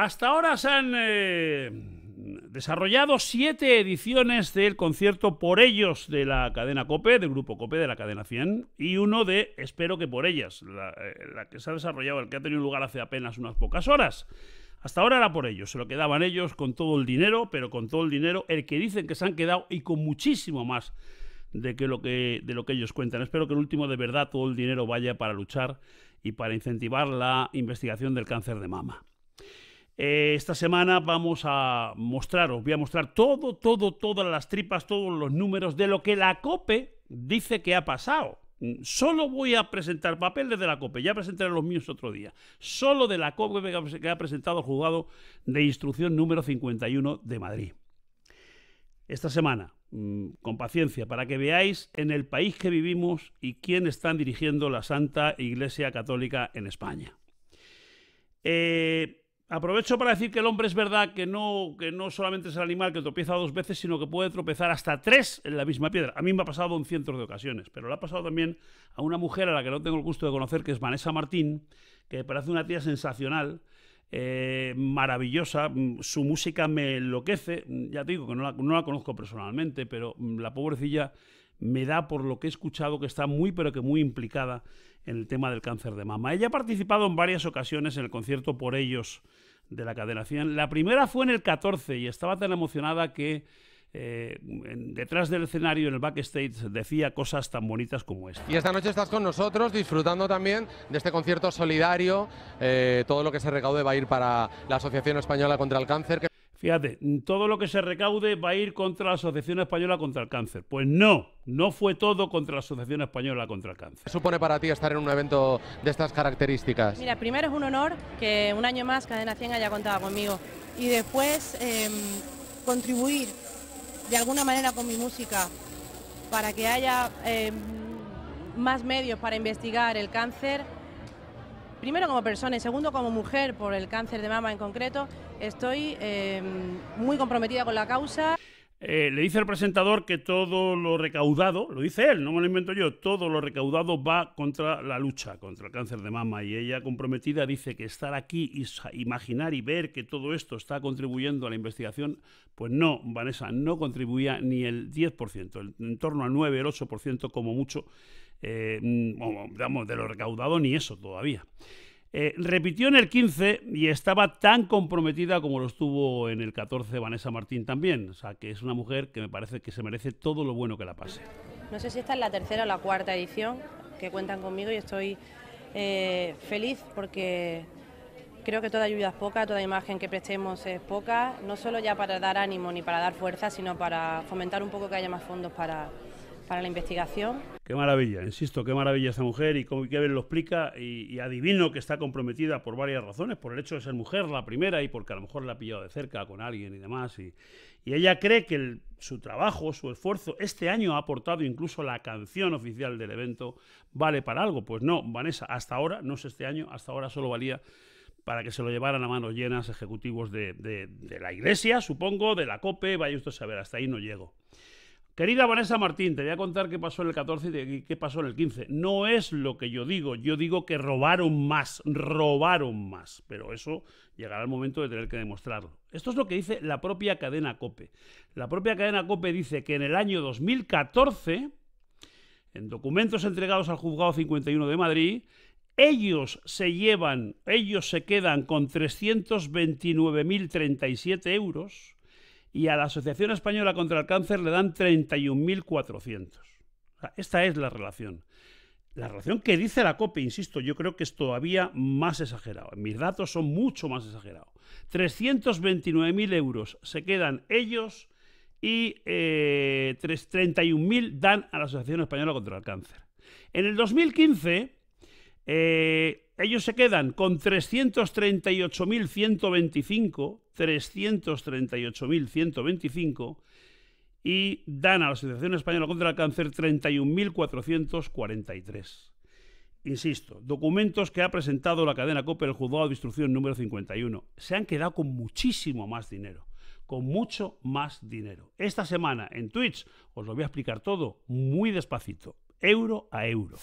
Hasta ahora se han eh, desarrollado siete ediciones del concierto Por ellos de la cadena COPE, del grupo COPE de la cadena 100, y uno de Espero que por ellas, eh, la, que se ha desarrollado, el que ha tenido lugar hace apenas unas pocas horas. Hasta ahora era por ellos, se lo quedaban ellos con todo el dinero, pero con todo el dinero, el que dicen que se han quedado y con muchísimo más de, lo, que, de lo que ellos cuentan. Espero que el último de verdad todo el dinero vaya para luchar y para incentivar la investigación del cáncer de mama. Eh, esta semana vamos a mostraros, voy a mostrar todo, todo, todas las tripas, todos los números de lo que la COPE dice que ha pasado. Solo voy a presentar papeles de la COPE, ya presentaré los míos otro día. Solo de la COPE que ha presentado el juzgado de instrucción número 51 de Madrid. Esta semana, mm, con paciencia, para que veáis en el país que vivimos y quién están dirigiendo la Santa Iglesia Católica en España. Eh, Aprovecho para decir que el hombre es verdad que no, que no solamente es el animal que tropieza dos veces, sino que puede tropezar hasta tres en la misma piedra. A mí me ha pasado en cientos de ocasiones, pero le ha pasado también a una mujer a la que no tengo el gusto de conocer, que es Vanessa Martín, que parece una tía sensacional, eh, maravillosa, mm, su música me enloquece, mm, ya te digo que no la conozco personalmente, pero mm, la pobrecilla me da por lo que he escuchado que está muy pero que muy implicada en el tema del cáncer de mama. Ella ha participado en varias ocasiones en el concierto por ellos de la cadena La primera fue en el 14 y estaba tan emocionada que eh, detrás del escenario, en el backstage, decía cosas tan bonitas como esta. Y esta noche estás con nosotros disfrutando también de este concierto solidario. Eh, todo lo que se recaude va a ir para la Asociación Española contra el Cáncer. Fíjate, todo lo que se recaude va a ir contra la Asociación Española contra el Cáncer. Pues no, no fue todo contra la Asociación Española contra el Cáncer. ¿Qué supone para ti estar en un evento de estas características? Mira, primero es un honor que un año más Cadena 100 haya contado conmigo y después em, contribuir de alguna manera con mi música para que haya em, más medios para investigar el cáncer, primero como persona y segundo como mujer por el cáncer de mama en concreto Estoy em, muy comprometida con la causa. Eh, le dice el presentador que todo lo recaudado, lo dice él, no me lo invento yo, todo lo recaudado va contra la lucha contra el cáncer de mama y ella comprometida dice que estar aquí y imaginar y ver que todo esto está contribuyendo a la investigación, pues no, Vanessa, no contribuía ni el 10%, en torno al 9, el 8% como mucho, eh, mm, digamos, de lo recaudado ni eso todavía. Eh, repitió en el 15 y estaba tan comprometida como lo estuvo en el 14 Vanessa Martín también. O sea, que es una mujer que me parece que se merece todo lo bueno que la pase. No sé si esta es la tercera o la cuarta edición que cuentan conmigo y estoy eh, feliz porque creo que toda ayuda es poca, toda imagen que prestemos es poca, no solo ya para dar ánimo ni para dar fuerza, sino para fomentar un poco que haya más fondos para, para la investigación. Qué maravilla, insisto, qué maravilla esta mujer y cómo bien lo explica y, adivino que está comprometida por varias razones, por el hecho de ser mujer, la primera, y porque a lo mejor la ha pillado de cerca con alguien y demás. Y, ella cree que su trabajo, su esfuerzo, este año ha aportado incluso la canción oficial del evento, vale para algo. Pues no, Vanessa, hasta ahora, no es este año, hasta ahora solo valía para que se lo llevaran a manos llenas ejecutivos de, de, la iglesia, supongo, de la COPE, vaya usted a saber, hasta ahí no llego. Querida Vanessa Martín, te voy a contar qué pasó en el 14 y qué pasó en el 15. No es lo que yo digo, yo digo que robaron más, robaron más, pero eso llegará el momento de tener que demostrarlo. Esto es lo que dice la propia cadena Cope. La propia cadena Cope dice que en el año 2014, en documentos entregados al Juzgado 51 de Madrid, ellos se llevan, ellos se quedan con 329.037 euros y a la Asociación Española contra el Cáncer le dan 31.400. esta es la relación. La relación que dice la COPE, insisto, yo creo que es todavía más exagerado. Mis datos son mucho más exagerados. 329.000 euros se quedan ellos y 31.000 eh, dan a la Asociación Española contra el Cáncer. En el 2015, eh, ellos se quedan con 338.125 338.125 y dan a la Asociación Española contra el Cáncer 31.443. Insisto, documentos que ha presentado la cadena COPE el juzgado de instrucción número 51. Se han quedado con muchísimo más dinero, con mucho más dinero. Esta semana en Twitch os lo voy a explicar todo muy despacito, euro a euro.